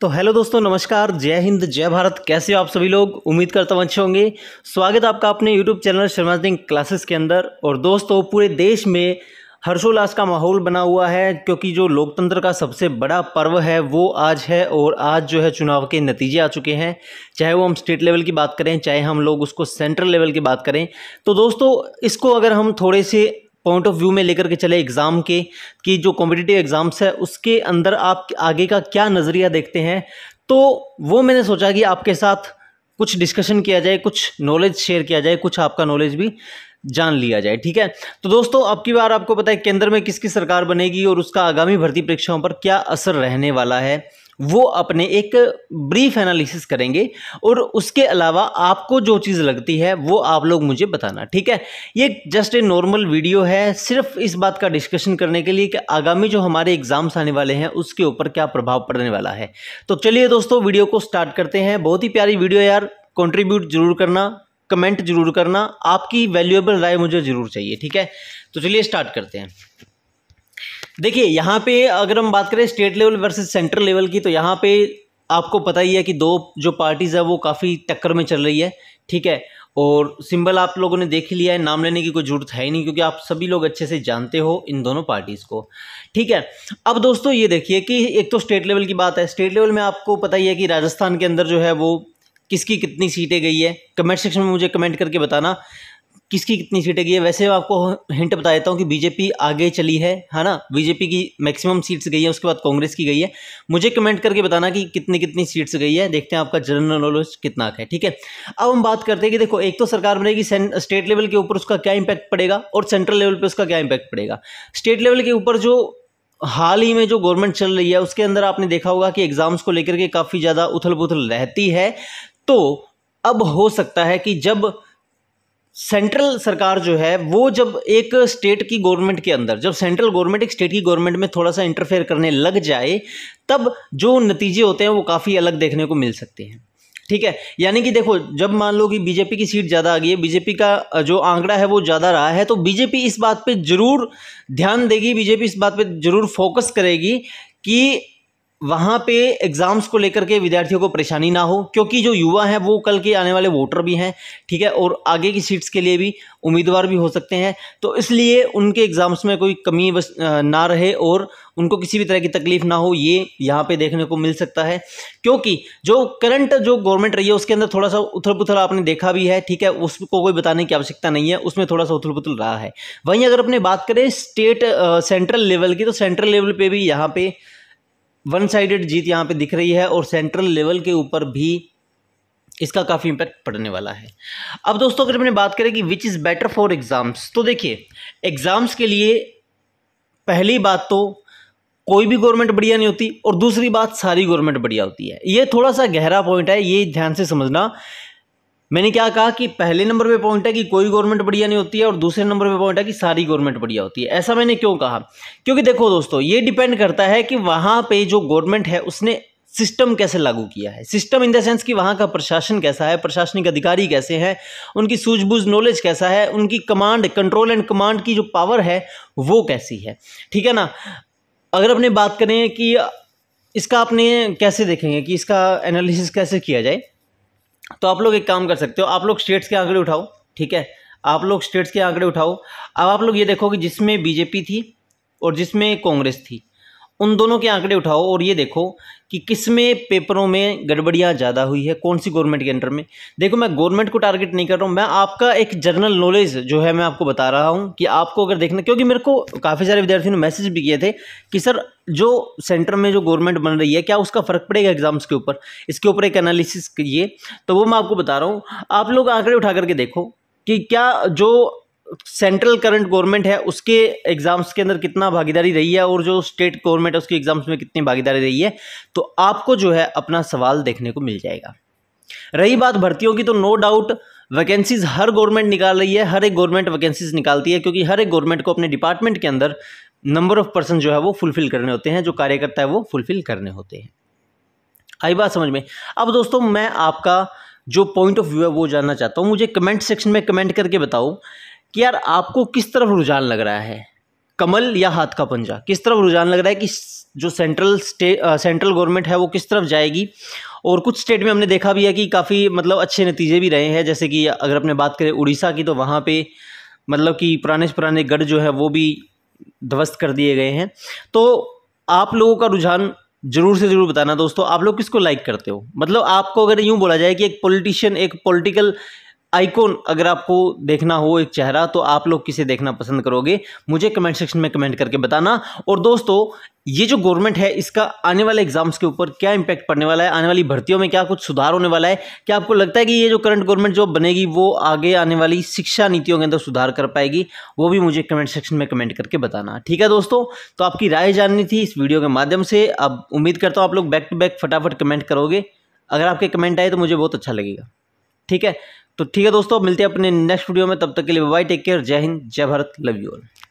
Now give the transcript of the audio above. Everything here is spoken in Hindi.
तो हेलो दोस्तों नमस्कार जय हिंद जय भारत कैसे हो आप सभी लोग उम्मीद करता हूँ अच्छे होंगे स्वागत आपका अपने YouTube channel Sharma Singh classes के अंदर और दोस्तों पूरे देश में हर्षोल्लास का माहौल बना हुआ है क्योंकि जो लोकतंत्र का सबसे बड़ा पर्व है वो आज है और आज जो है चुनाव के नतीजे आ चुके हैं चाहे वो हम स्टेट लेवल की बात करें चाहे हम लोग उसको सेंट्रल लेवल की बात करें तो दोस्तों इसको अगर हम थोड़े से पॉइंट ऑफ व्यू में लेकर के चले एग्ज़ाम के कि जो कॉम्पिटिटिव एग्ज़ाम्स है उसके अंदर आप आगे का क्या नज़रिया देखते हैं तो वो मैंने सोचा कि आपके साथ कुछ डिस्कशन किया जाए कुछ नॉलेज शेयर किया जाए कुछ आपका नॉलेज भी जान लिया जाए ठीक है तो दोस्तों अब की बार आपको पता है केंद्र में किसकी सरकार बनेगी और उसका आगामी भर्ती परीक्षाओं पर क्या असर रहने वाला है वो अपने एक ब्रीफ एनालिसिस करेंगे और उसके अलावा आपको जो चीज़ लगती है वो आप लोग मुझे बताना ठीक है ये जस्ट ए नॉर्मल वीडियो है सिर्फ इस बात का डिस्कशन करने के लिए कि आगामी जो हमारे एग्ज़ाम्स आने वाले हैं उसके ऊपर क्या प्रभाव पड़ने वाला है तो चलिए दोस्तों वीडियो को स्टार्ट करते हैं बहुत ही प्यारी वीडियो यार कॉन्ट्रीब्यूट जरूर करना कमेंट जरूर करना आपकी वैल्यूएबल राय मुझे ज़रूर चाहिए ठीक है तो चलिए स्टार्ट करते हैं देखिए यहाँ पे अगर हम बात करें state level versus central level की तो यहाँ पे आपको पता ही है कि दो जो पार्टीज़ है वो काफ़ी टक्कर में चल रही है ठीक है और सिंबल आप लोगों ने देख लिया है नाम लेने की कोई ज़रूरत है ही नहीं क्योंकि आप सभी लोग अच्छे से जानते हो इन दोनों पार्टीज़ को ठीक है अब दोस्तों ये देखिए कि एक तो स्टेट लेवल की बात है स्टेट लेवल में आपको पता ही है कि राजस्थान के अंदर जो है वो किसकी कितनी सीटें गई है कमेंट सेक्शन में मुझे कमेंट करके बताना किसकी कितनी सीटें गई है वैसे आपको हिंट बता देता हूँ कि बीजेपी आगे चली है है ना बीजेपी की मैक्सिमम सीट्स गई है उसके बाद कांग्रेस की गई है मुझे कमेंट करके बताना कि कितनी कितनी सीट्स गई है देखते हैं आपका जनरल नॉलेज कितना है ठीक है अब हम बात करते हैं कि देखो एक तो सरकार बनेगी स्टेट लेवल के ऊपर उसका क्या इम्पैक्ट पड़ेगा और सेंट्रल लेवल पर उसका क्या इम्पैक्ट पड़ेगा स्टेट लेवल के ऊपर जो हाल ही में जो गवर्नमेंट चल रही है उसके अंदर आपने देखा होगा कि एग्ज़ाम्स को लेकर के काफ़ी ज़्यादा उथल पुथल रहती है तो अब हो सकता है कि जब सेंट्रल सरकार जो है वो जब एक स्टेट की गवर्नमेंट के अंदर जब सेंट्रल गवर्नमेंट एक स्टेट की गवर्नमेंट में थोड़ा सा इंटरफेयर करने लग जाए तब जो नतीजे होते हैं वो काफ़ी अलग देखने को मिल सकते हैं ठीक है यानी कि देखो जब मान लो कि बीजेपी की सीट ज़्यादा आ गई है बीजेपी का जो आंकड़ा है वो ज़्यादा रहा है तो बीजेपी इस बात पे ज़रूर ध्यान देगी बीजेपी इस बात पे ज़रूर फोकस करेगी कि वहाँ पे एग्ज़ाम्स को लेकर के विद्यार्थियों को परेशानी ना हो क्योंकि जो युवा हैं वो कल के आने वाले वोटर भी हैं ठीक है और आगे की सीट्स के लिए भी उम्मीदवार भी हो सकते हैं तो इसलिए उनके एग्ज़ाम्स में कोई कमी बस ना रहे और उनको किसी भी तरह की तकलीफ़ ना हो ये यहाँ पे देखने को मिल सकता है क्योंकि जो करंट जो गवर्नमेंट रही है उसके अंदर थोड़ा सा उथल पुथल आपने देखा भी है ठीक है उसको कोई बताने की आवश्यकता नहीं है उसमें थोड़ा सा उथल पुथल रहा है वहीं अगर अपने बात करें स्टेट सेंट्रल लेवल की तो सेंट्रल लेवल पर भी यहाँ पर वन साइडेड जीत यहाँ पे दिख रही है और सेंट्रल लेवल के ऊपर भी इसका काफ़ी इम्पैक्ट पड़ने वाला है अब दोस्तों अगर मैंने बात करें कि which is better for exams तो देखिए एग्ज़ाम्स के लिए पहली बात तो कोई भी गवर्नमेंट बढ़िया नहीं होती और दूसरी बात सारी गवर्नमेंट बढ़िया होती है ये थोड़ा सा गहरा पॉइंट है ये ध्यान से समझना मैंने क्या कहा कि पहले नंबर पे पॉइंट है कि कोई गवर्नमेंट बढ़िया नहीं होती है और दूसरे नंबर पे पॉइंट है कि सारी गवर्नमेंट बढ़िया होती है ऐसा मैंने क्यों कहा क्योंकि देखो दोस्तों ये डिपेंड करता है कि वहाँ पे जो गवर्नमेंट है उसने सिस्टम कैसे लागू किया है सिस्टम इन द सेंस कि वहाँ का प्रशासन कैसा है प्रशासनिक अधिकारी कैसे हैं उनकी सूझबूझ नॉलेज कैसा है उनकी कमांड कंट्रोल एंड कमांड की जो पावर है वो कैसी है ठीक है ना अगर अपने बात करें कि इसका आपने कैसे देखेंगे कि इसका एनालिसिस कैसे किया जाए तो आप लोग एक काम कर सकते हो आप लोग स्टेट्स के आंकड़े उठाओ ठीक है आप लोग स्टेट्स के आंकड़े उठाओ अब आप लोग ये देखो कि जिसमें बीजेपी थी और जिसमें कांग्रेस थी उन दोनों के आंकड़े उठाओ और ये देखो कि किस में पेपरों में गड़बड़ियाँ ज़्यादा हुई है कौन सी गवर्नमेंट के अंडर में देखो मैं गवर्नमेंट को टारगेट नहीं कर रहा हूँ मैं आपका एक जनरल नॉलेज जो है मैं आपको बता रहा हूँ कि आपको अगर देखना क्योंकि मेरे को काफ़ी सारे विद्यार्थियों ने मैसेज भी किए थे कि सर जो सेंटर में जो गवर्नमेंट बन रही है क्या उसका फ़र्क पड़ेगा एग्ज़ाम्स के ऊपर इसके ऊपर एक एनालिसिस किए तो वो मैं आपको बता रहा हूँ आप लोग आंकड़े उठा करके देखो कि क्या जो सेंट्रल करंट गवर्नमेंट है उसके एग्ज़ाम्स के अंदर कितना भागीदारी रही है और जो स्टेट गवर्नमेंट है उसके एग्ज़ाम्स में कितनी भागीदारी रही है तो आपको जो है अपना सवाल देखने को मिल जाएगा रही बात भर्तियों की तो नो डाउट वैकेंसीज हर गवर्नमेंट निकाल रही है हर एक गवर्नमेंट वैकेंसीज निकालती है क्योंकि हर एक गवर्नमेंट को अपने डिपार्टमेंट के अंदर नंबर ऑफ पर्सन जो है वो फुलफिल करने होते हैं जो कार्यकर्ता है वो फुलफिल करने होते हैं आई बात समझ में अब दोस्तों मैं आपका जो पॉइंट ऑफ व्यू है वो जानना चाहता हूँ मुझे कमेंट सेक्शन में कमेंट करके बताओ कि यार आपको किस तरफ रुझान लग रहा है कमल या हाथ का पंजा किस तरफ रुझान लग रहा है कि जो सेंट्रल स्टे सेंट्रल गवर्नमेंट है वो किस तरफ जाएगी और कुछ स्टेट में हमने देखा भी है कि काफ़ी मतलब अच्छे नतीजे भी रहे हैं जैसे कि अगर अपने बात करें उड़ीसा की तो वहाँ पे मतलब कि पुराने से पुराने गढ़ जो है वो भी ध्वस्त कर दिए गए हैं तो आप लोगों का रुझान ज़रूर से ज़रूर बताना दोस्तों आप लोग किसको लाइक करते हो मतलब आपको अगर यूँ बोला जाए कि एक पोलिटिशियन एक पोलिटिकल आइकॉन अगर आपको देखना हो एक चेहरा तो आप लोग किसे देखना पसंद करोगे मुझे कमेंट सेक्शन में कमेंट करके बताना और दोस्तों ये जो गवर्नमेंट है इसका आने वाले एग्जाम्स के ऊपर क्या इम्पैक्ट पड़ने वाला है आने वाली भर्तियों में क्या कुछ सुधार होने वाला है क्या आपको लगता है कि ये जो करंट गवर्नमेंट जो बनेगी वो आगे आने वाली शिक्षा नीतियों के अंदर सुधार कर पाएगी वो भी मुझे कमेंट सेक्शन में कमेंट करके बताना ठीक है दोस्तों तो आपकी राय जाननी थी इस वीडियो के माध्यम से अब उम्मीद करता हूँ आप लोग बैक टू बैक फटाफट कमेंट करोगे अगर आपके कमेंट आए तो मुझे बहुत अच्छा लगेगा ठीक है तो ठीक है दोस्तों मिलते हैं अपने नेक्स्ट वीडियो में तब तक के लिए बाय टेक केयर जय हिंद जय भारत लव यू ऑल